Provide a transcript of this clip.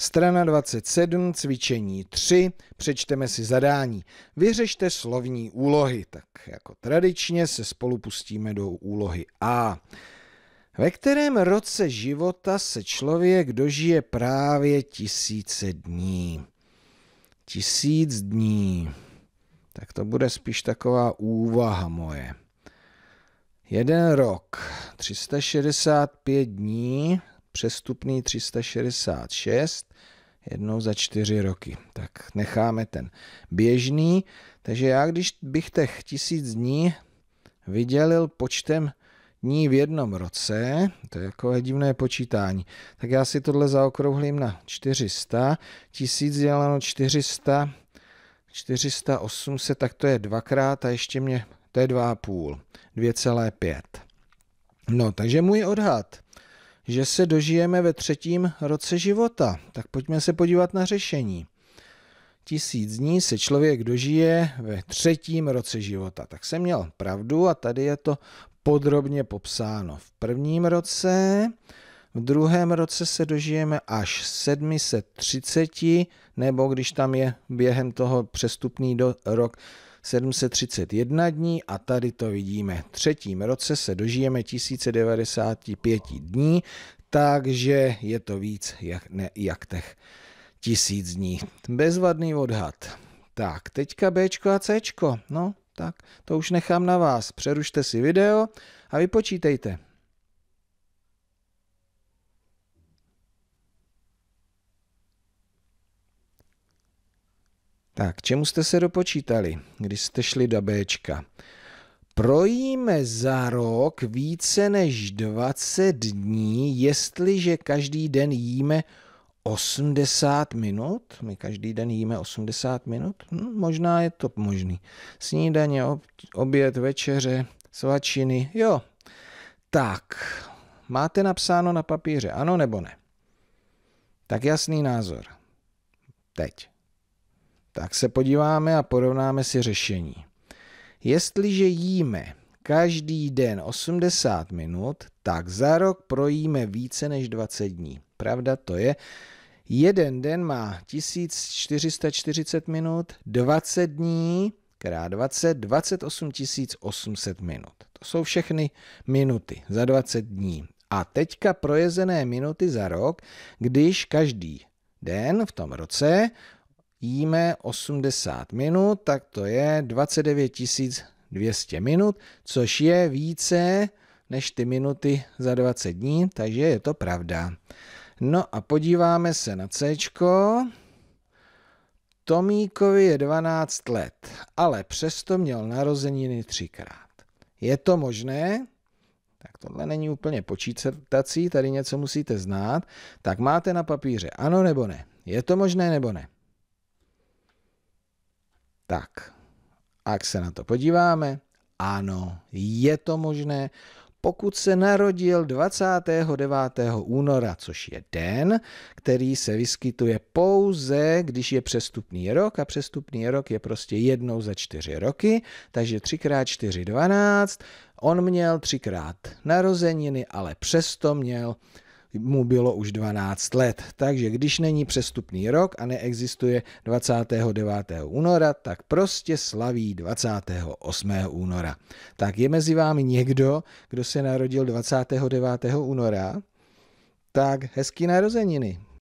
Strana 27, cvičení 3, přečteme si zadání. Vyřešte slovní úlohy. Tak jako tradičně se spolu pustíme do úlohy A. Ve kterém roce života se člověk dožije právě tisíce dní? Tisíc dní. Tak to bude spíš taková úvaha moje. Jeden rok, 365 dní, přestupný 366 jednou za čtyři roky. Tak necháme ten běžný. Takže já, když bych těch tisíc dní vydělil počtem dní v jednom roce, to je jako divné počítání, tak já si tohle zaokrouhlím na 400, tisíc děleno 400, 408 se, tak to je dvakrát a ještě mě, to je 2,5, 2,5. No, takže můj odhad že se dožijeme ve třetím roce života. Tak pojďme se podívat na řešení. Tisíc dní se člověk dožije ve třetím roce života. Tak jsem měl pravdu a tady je to podrobně popsáno. V prvním roce, v druhém roce se dožijeme až 730, nebo když tam je během toho přestupný do rok 731 dní a tady to vidíme. V třetím roce se dožijeme 1095 dní, takže je to víc jak, ne, jak těch tisíc dní. Bezvadný odhad. Tak, teďka B a C. No, tak to už nechám na vás. Přerušte si video a vypočítejte. Tak, čemu jste se dopočítali, když jste šli do Bčka? Projíme za rok více než 20 dní, jestliže každý den jíme 80 minut? My každý den jíme 80 minut? No, možná je to možný. Snídaně, oběd, večeře, svačiny, jo. Tak, máte napsáno na papíře, ano nebo ne? Tak jasný názor. Teď. Tak se podíváme a porovnáme si řešení. Jestliže jíme každý den 80 minut, tak za rok projíme více než 20 dní. Pravda to je. Jeden den má 1440 minut, 20 dní krát 20, 28 800 minut. To jsou všechny minuty za 20 dní. A teďka projezené minuty za rok, když každý den v tom roce jíme 80 minut, tak to je 29 200 minut, což je více než ty minuty za 20 dní, takže je to pravda. No a podíváme se na C. Tomíkovi je 12 let, ale přesto měl narozeniny třikrát. Je to možné? Tak tohle není úplně počítací, tady něco musíte znát. Tak máte na papíře ano nebo ne? Je to možné nebo ne? Tak, ak se na to podíváme, ano, je to možné, pokud se narodil 29. února, což je den, který se vyskytuje pouze, když je přestupný rok a přestupný rok je prostě jednou za čtyři roky, takže 3x4 12, on měl třikrát narozeniny, ale přesto měl mu bylo už 12 let. Takže když není přestupný rok a neexistuje 29. února, tak prostě slaví 28. února. Tak je mezi vámi někdo, kdo se narodil 29. února? Tak hezký narozeniny.